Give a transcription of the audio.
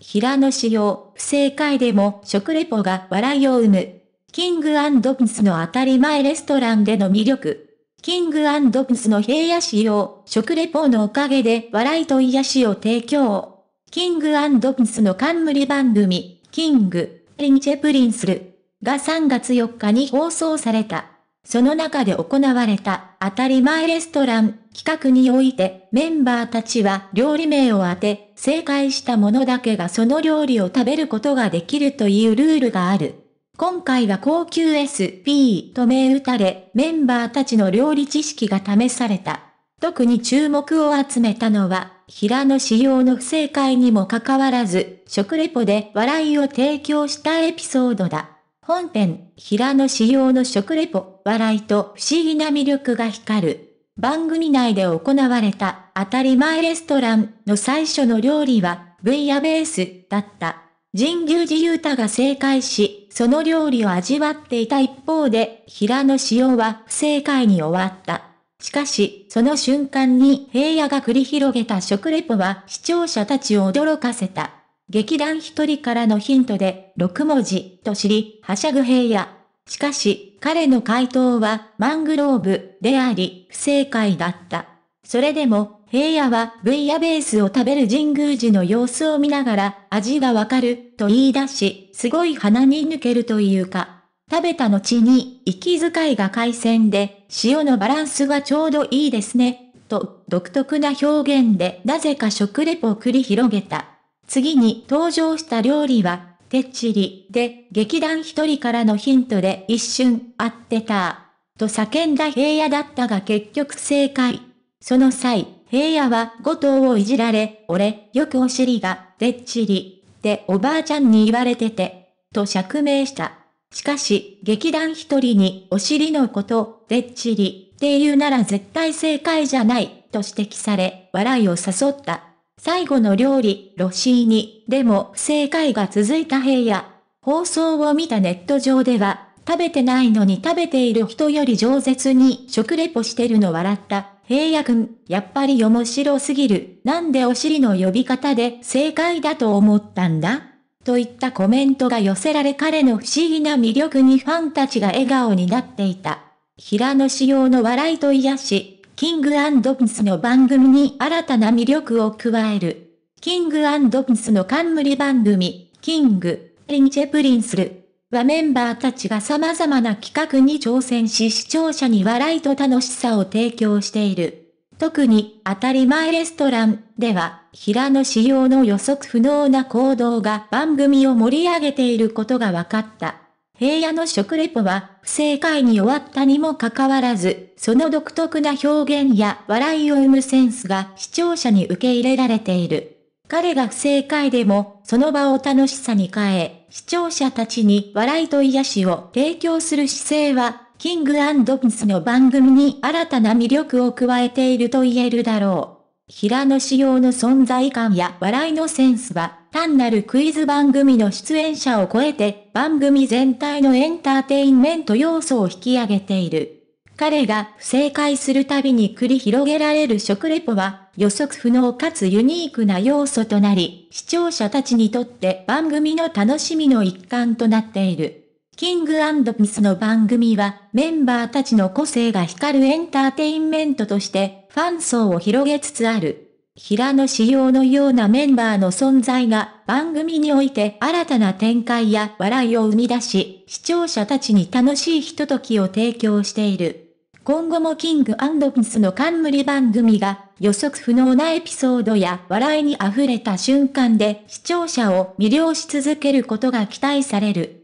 平野紫耀、不正解でも食レポが笑いを生む。キングプリンスの当たり前レストランでの魅力。キングプリンスの平野仕様、食レポのおかげで笑いと癒しを提供。キングプリンスの冠番組、キング、リンチェプリンスルが3月4日に放送された。その中で行われた当たり前レストラン企画においてメンバーたちは料理名を当て、正解したものだけがその料理を食べることができるというルールがある。今回は高級 SP と銘打たれ、メンバーたちの料理知識が試された。特に注目を集めたのは、平野仕様の不正解にもかかわらず、食レポで笑いを提供したエピソードだ。本編、平野仕様の食レポ、笑いと不思議な魅力が光る。番組内で行われた当たり前レストランの最初の料理は、ブイヤベースだった。神宮寺勇太が正解し、その料理を味わっていた一方で、平野紫耀は不正解に終わった。しかし、その瞬間に平野が繰り広げた食レポは視聴者たちを驚かせた。劇団一人からのヒントで、6文字と知り、はしゃぐ平野。しかし、彼の回答は、マングローブであり、不正解だった。それでも、平野は、ブイヤベースを食べる神宮寺の様子を見ながら、味がわかる、と言い出し、すごい鼻に抜けるというか。食べた後に、息遣いが海鮮で、塩のバランスがちょうどいいですね、と、独特な表現でなぜか食レポを繰り広げた。次に登場した料理は、てっちりで、劇団一人からのヒントで一瞬、合ってた。と叫んだ平野だったが結局正解。その際、平野は五島をいじられ、俺、よくお尻が、でっちり、っておばあちゃんに言われてて、と釈明した。しかし、劇団一人に、お尻のこと、でっちり、って言うなら絶対正解じゃない、と指摘され、笑いを誘った。最後の料理、ロシーニ、でも不正解が続いた平野。放送を見たネット上では、食べてないのに食べている人より饒舌に食レポしてるの笑った。平野くん、やっぱり面白すぎる。なんでお尻の呼び方で正解だと思ったんだといったコメントが寄せられ彼の不思議な魅力にファンたちが笑顔になっていた。平野仕様の笑いと癒し、キングピンスの番組に新たな魅力を加える。キングピンスの冠番組、キング、リンチェプリンスル。はメンバーたちが様々な企画に挑戦し視聴者に笑いと楽しさを提供している。特に、当たり前レストランでは、平野仕様の予測不能な行動が番組を盛り上げていることが分かった。平野の食レポは、不正解に終わったにもかかわらず、その独特な表現や笑いを生むセンスが視聴者に受け入れられている。彼が不正解でも、その場を楽しさに変え、視聴者たちに笑いと癒しを提供する姿勢は、キングアンド・スの番組に新たな魅力を加えていると言えるだろう。平野紫耀の存在感や笑いのセンスは、単なるクイズ番組の出演者を超えて、番組全体のエンターテインメント要素を引き上げている。彼が不正解するたびに繰り広げられる食レポは、予測不能かつユニークな要素となり、視聴者たちにとって番組の楽しみの一環となっている。キングピスの番組はメンバーたちの個性が光るエンターテインメントとしてファン層を広げつつある。平野仕様のようなメンバーの存在が番組において新たな展開や笑いを生み出し、視聴者たちに楽しいひとときを提供している。今後もキングピンスの冠番組が予測不能なエピソードや笑いに溢れた瞬間で視聴者を魅了し続けることが期待される。